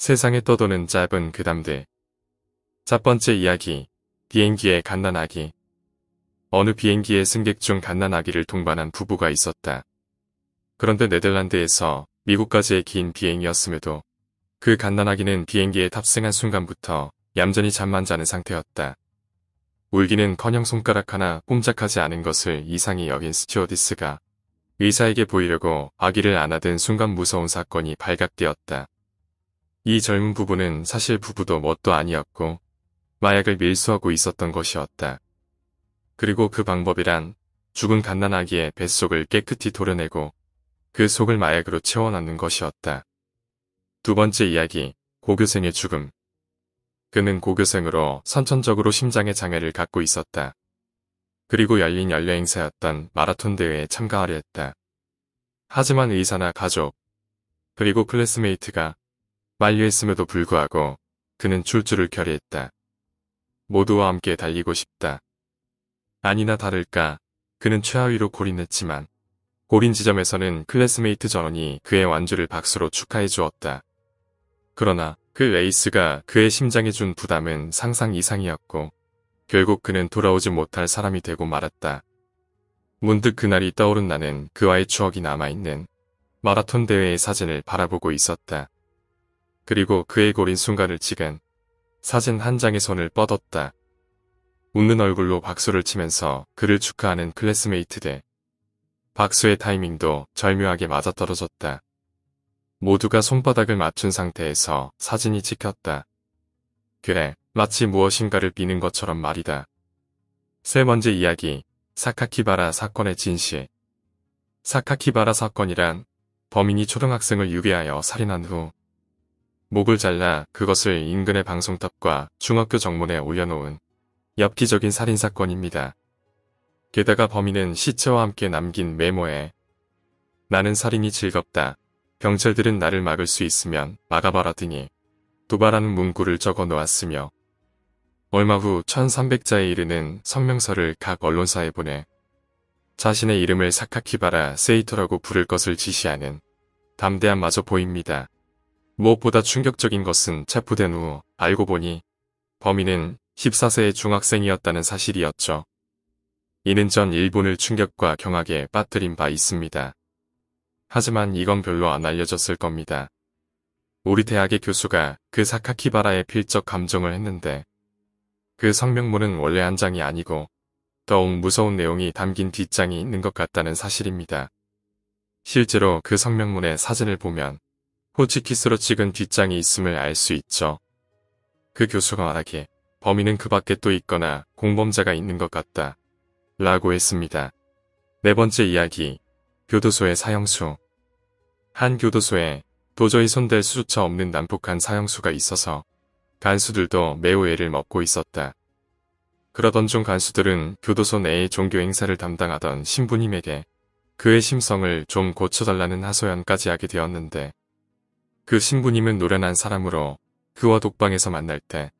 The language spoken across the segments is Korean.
세상에 떠도는 짧은 그담들. 첫 번째 이야기. 비행기의 갓난 아기. 어느 비행기의 승객 중 갓난 아기를 동반한 부부가 있었다. 그런데 네덜란드에서 미국까지의 긴 비행이었음에도 그 갓난 아기는 비행기에 탑승한 순간부터 얌전히 잠만 자는 상태였다. 울기는커녕 손가락 하나 꼼짝하지 않은 것을 이상히 여긴 스튜어디스가 의사에게 보이려고 아기를 안아든 순간 무서운 사건이 발각되었다. 이 젊은 부부는 사실 부부도 뭣도 아니었고 마약을 밀수하고 있었던 것이었다. 그리고 그 방법이란 죽은 갓난아기의 뱃속을 깨끗이 도려내고 그 속을 마약으로 채워넣는 것이었다. 두 번째 이야기, 고교생의 죽음. 그는 고교생으로 선천적으로 심장의 장애를 갖고 있었다. 그리고 열린 연례행사였던 마라톤 대회에 참가하려 했다. 하지만 의사나 가족, 그리고 클래스메이트가 만류했음에도 불구하고 그는 출주를 결의했다. 모두와 함께 달리고 싶다. 아니나 다를까 그는 최하위로 고린했지만 고린 지점에서는 클래스메이트 전원이 그의 완주를 박수로 축하해 주었다. 그러나 그 레이스가 그의 심장에 준 부담은 상상 이상이었고 결국 그는 돌아오지 못할 사람이 되고 말았다. 문득 그날이 떠오른 나는 그와의 추억이 남아있는 마라톤 대회의 사진을 바라보고 있었다. 그리고 그의 고린 순간을 찍은 사진 한 장의 손을 뻗었다. 웃는 얼굴로 박수를 치면서 그를 축하하는 클래스메이트들. 박수의 타이밍도 절묘하게 맞아떨어졌다. 모두가 손바닥을 맞춘 상태에서 사진이 찍혔다. 그래, 마치 무엇인가를 비는 것처럼 말이다. 세 번째 이야기, 사카키바라 사건의 진실. 사카키바라 사건이란 범인이 초등학생을 유괴하여 살인한 후 목을 잘라 그것을 인근의 방송탑과 중학교 정문에 올려놓은 엽기적인 살인사건입니다. 게다가 범인은 시체와 함께 남긴 메모에 나는 살인이 즐겁다. 경찰들은 나를 막을 수 있으면 막아봐라 등니 도발하는 문구를 적어 놓았으며 얼마 후 1300자에 이르는 성명서를 각 언론사에 보내 자신의 이름을 사카키바라 세이터라고 부를 것을 지시하는 담대한마저 보입니다. 무엇보다 충격적인 것은 체포된 후 알고 보니 범인은 14세의 중학생이었다는 사실이었죠. 이는 전 일본을 충격과 경악에 빠뜨린 바 있습니다. 하지만 이건 별로 안 알려졌을 겁니다. 우리 대학의 교수가 그 사카키바라의 필적 감정을 했는데 그 성명문은 원래 한 장이 아니고 더욱 무서운 내용이 담긴 뒷장이 있는 것 같다는 사실입니다. 실제로 그 성명문의 사진을 보면 호치키스로 찍은 뒷장이 있음을 알 수 있죠. 그 교수가 말하기에 범인은 그 밖에 또 있거나 공범자가 있는 것 같다. 라고 했습니다. 네 번째 이야기. 교도소의 사형수. 한 교도소에 도저히 손댈 수조차 없는 난폭한 사형수가 있어서 간수들도 매우 애를 먹고 있었다. 그러던 중 간수들은 교도소 내의 종교 행사를 담당하던 신부님에게 그의 심성을 좀 고쳐달라는 하소연까지 하게 되었는데 그 신부님은 노련한 사람으로 그와 독방에서 만날 때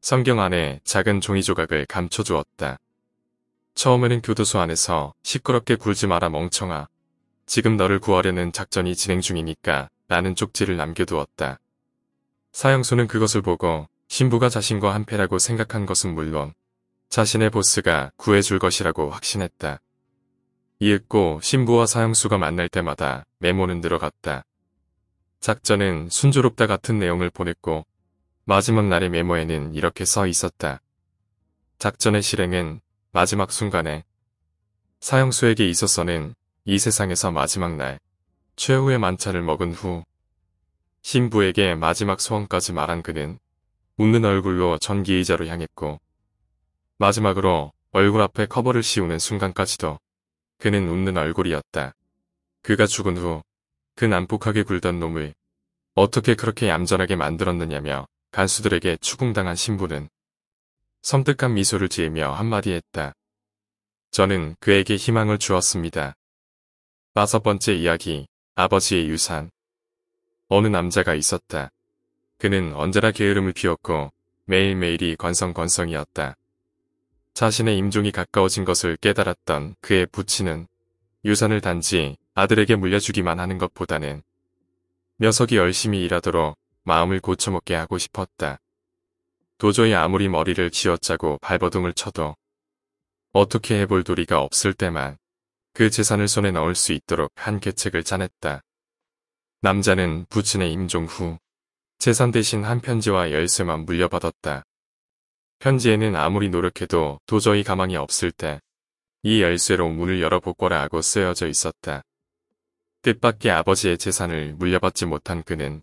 성경 안에 작은 종이 조각을 감춰 주었다. 처음에는 교도소 안에서 시끄럽게 굴지 마라 멍청아. 지금 너를 구하려는 작전이 진행 중이니까 라는 쪽지를 남겨두었다. 사형수는 그것을 보고 신부가 자신과 한패라고 생각한 것은 물론 자신의 보스가 구해줄 것이라고 확신했다. 이윽고 신부와 사형수가 만날 때마다 메모는 늘어갔다. 작전은 순조롭다 같은 내용을 보냈고 마지막 날의 메모에는 이렇게 써 있었다. 작전의 실행은 마지막 순간에 사형수에게 있어서는 이 세상에서 마지막 날 최후의 만찬을 먹은 후 신부에게 마지막 소원까지 말한 그는 웃는 얼굴로 전기의자로 향했고 마지막으로 얼굴 앞에 커버를 씌우는 순간까지도 그는 웃는 얼굴이었다. 그가 죽은 후그 난폭하게 굴던 놈을 어떻게 그렇게 얌전하게 만들었느냐며 간수들에게 추궁당한 신부는 섬뜩한 미소를 지으며 한마디 했다. 저는 그에게 희망을 주었습니다. 다섯 번째 이야기, 아버지의 유산. 어느 남자가 있었다. 그는 언제나 게으름을 피웠고 매일매일이 건성건성이었다. 자신의 임종이 가까워진 것을 깨달았던 그의 부친은 유산을 단지 아들에게 물려주기만 하는 것보다는 녀석이 열심히 일하도록 마음을 고쳐먹게 하고 싶었다. 도저히 아무리 머리를 쥐어짜고 발버둥을 쳐도 어떻게 해볼 도리가 없을 때만 그 재산을 손에 넣을 수 있도록 한 계책을 짜냈다. 남자는 부친의 임종 후 재산 대신 한 편지와 열쇠만 물려받았다. 편지에는 아무리 노력해도 도저히 가망이 없을 때 이 열쇠로 문을 열어볼거라 하고 쓰여져 있었다. 뜻밖의 아버지의 재산을 물려받지 못한 그는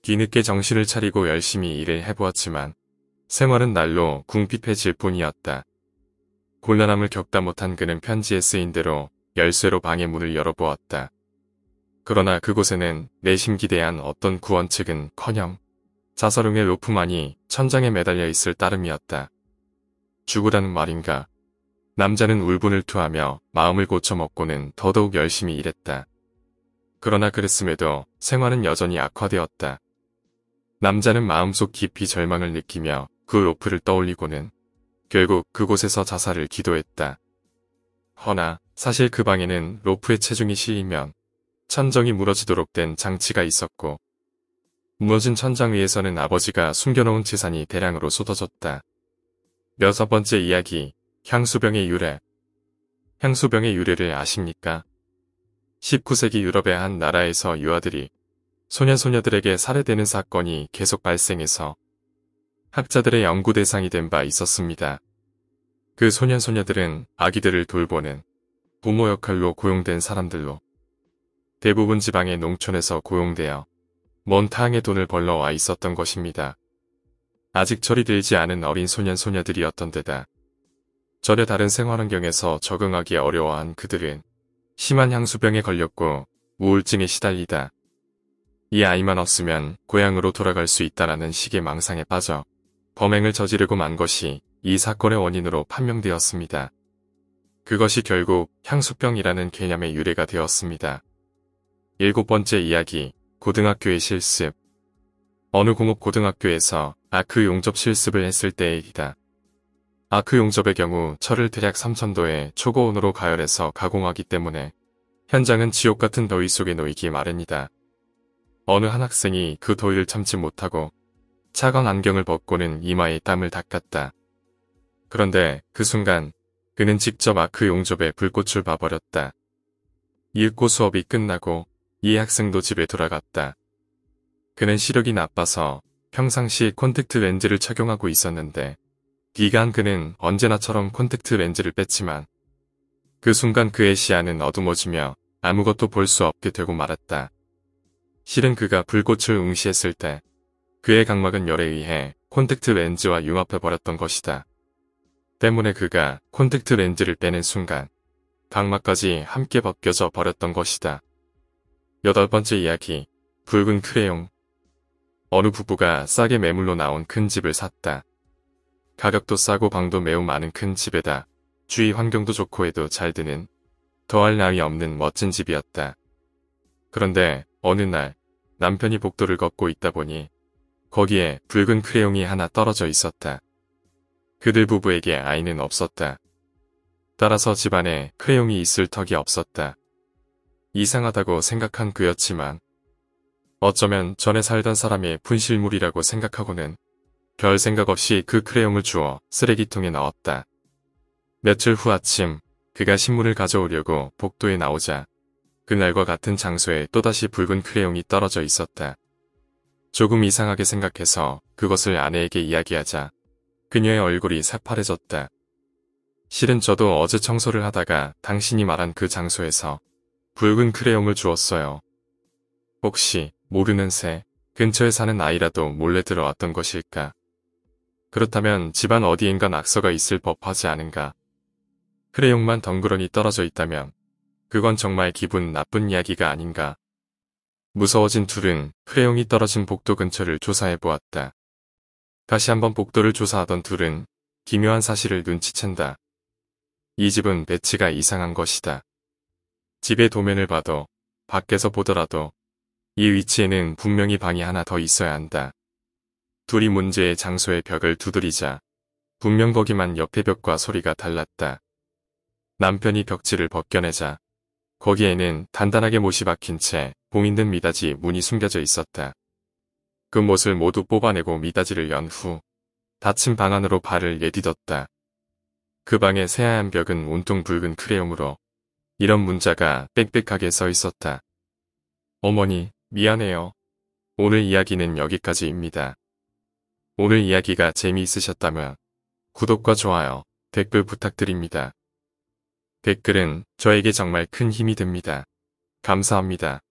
뒤늦게 정신을 차리고 열심히 일을 해보았지만 생활은 날로 궁핍해질 뿐이었다. 곤란함을 겪다 못한 그는 편지에 쓰인 대로 열쇠로 방의 문을 열어보았다. 그러나 그곳에는 내심 기대한 어떤 구원 책은커녕 자살음의 로프만이 천장에 매달려 있을 따름이었다. 죽으라는 말인가. 남자는 울분을 토하며 마음을 고쳐먹고는 더더욱 열심히 일했다. 그러나 그랬음에도 생활은 여전히 악화되었다. 남자는 마음속 깊이 절망을 느끼며 그 로프를 떠올리고는 결국 그곳에서 자살을 기도했다. 허나 사실 그 방에는 로프의 체중이 실리면 천정이 무너지도록 된 장치가 있었고 무너진 천장 위에서는 아버지가 숨겨놓은 재산이 대량으로 쏟아졌다. 몇 번째 이야기, 향수병의 유래 향수병의 유래를 아십니까? 19세기 유럽의 한 나라에서 유아들이 소년소녀들에게 살해되는 사건이 계속 발생해서 학자들의 연구 대상이 된 바 있었습니다. 그 소년소녀들은 아기들을 돌보는 부모 역할로 고용된 사람들로 대부분 지방의 농촌에서 고용되어 먼 타항의 돈을 벌러 와 있었던 것입니다. 아직 절이 들지 않은 어린 소년소녀들이었던 데다 전혀 다른 생활환경에서 적응하기 어려워한 그들은 심한 향수병에 걸렸고 우울증에 시달리다. 이 아이만 없으면 고향으로 돌아갈 수 있다라는 식의 망상에 빠져 범행을 저지르고 만 것이 이 사건의 원인으로 판명되었습니다. 그것이 결국 향수병이라는 개념의 유래가 되었습니다. 일곱 번째 이야기, 고등학교의 실습. 어느 공업 고등학교에서 아크 그 용접 실습을 했을 때의 일이다. 아크 그 용접의 경우 철을 대략 3천도의 초고온으로 가열해서 가공하기 때문에 현장은 지옥 같은 더위 속에 놓이기 마련이다. 어느 한 학생이 그 더위를 참지 못하고 차가운 안경을 벗고는 이마에 땀을 닦았다. 그런데 그 순간 그는 직접 아크 그 용접에 불꽃을 봐버렸다. 읽고 수업이 끝나고 이 학생도 집에 돌아갔다. 그는 시력이 나빠서 평상시 콘택트 렌즈를 착용하고 있었는데 비간 그는 언제나처럼 콘택트 렌즈를 뺐지만 그 순간 그의 시야는 어두워지며 아무것도 볼 수 없게 되고 말았다. 실은 그가 불꽃을 응시했을 때 그의 각막은 열에 의해 콘택트 렌즈와 융합해버렸던 것이다. 때문에 그가 콘택트 렌즈를 빼는 순간 각막까지 함께 벗겨져 버렸던 것이다. 여덟 번째 이야기 붉은 크레용 어느 부부가 싸게 매물로 나온 큰 집을 샀다. 가격도 싸고 방도 매우 많은 큰 집에다 주위 환경도 좋고 해도 잘 드는 더할 나위 없는 멋진 집이었다. 그런데 어느 날 남편이 복도를 걷고 있다 보니 거기에 붉은 크레용이 하나 떨어져 있었다. 그들 부부에게 아이는 없었다. 따라서 집안에 크레용이 있을 턱이 없었다. 이상하다고 생각한 그였지만 어쩌면 전에 살던 사람의 분실물이라고 생각하고는 별 생각 없이 그 크레용을 주워 쓰레기통에 넣었다. 며칠 후 아침 그가 신문을 가져오려고 복도에 나오자 그날과 같은 장소에 또다시 붉은 크레용이 떨어져 있었다. 조금 이상하게 생각해서 그것을 아내에게 이야기하자 그녀의 얼굴이 새파래졌다. 실은 저도 어제 청소를 하다가 당신이 말한 그 장소에서 붉은 크레용을 주었어요 혹시 모르는 새 근처에 사는 아이라도 몰래 들어왔던 것일까? 그렇다면 집안 어디인가 낙서가 있을 법하지 않은가. 크레용만 덩그러니 떨어져 있다면 그건 정말 기분 나쁜 이야기가 아닌가. 무서워진 둘은 크레용이 떨어진 복도 근처를 조사해 보았다. 다시 한번 복도를 조사하던 둘은 기묘한 사실을 눈치챈다. 이 집은 배치가 이상한 것이다. 집의 도면을 봐도 밖에서 보더라도 이 위치에는 분명히 방이 하나 더 있어야 한다. 둘이 문제의 장소의 벽을 두드리자 분명 거기만 옆의 벽과 소리가 달랐다. 남편이 벽지를 벗겨내자 거기에는 단단하게 못이 박힌 채 봉인 된 미닫이 문이 숨겨져 있었다. 그 못을 모두 뽑아내고 미닫이를 연 후 닫힌 방 안으로 발을 내딛었다. 그 방의 새하얀 벽은 온통 붉은 크레용으로 이런 문자가 빽빽하게 써 있었다. 어머니, 미안해요. 오늘 이야기는 여기까지입니다. 오늘 이야기가 재미있으셨다면 구독과 좋아요, 댓글 부탁드립니다. 댓글은 저에게 정말 큰 힘이 됩니다. 감사합니다.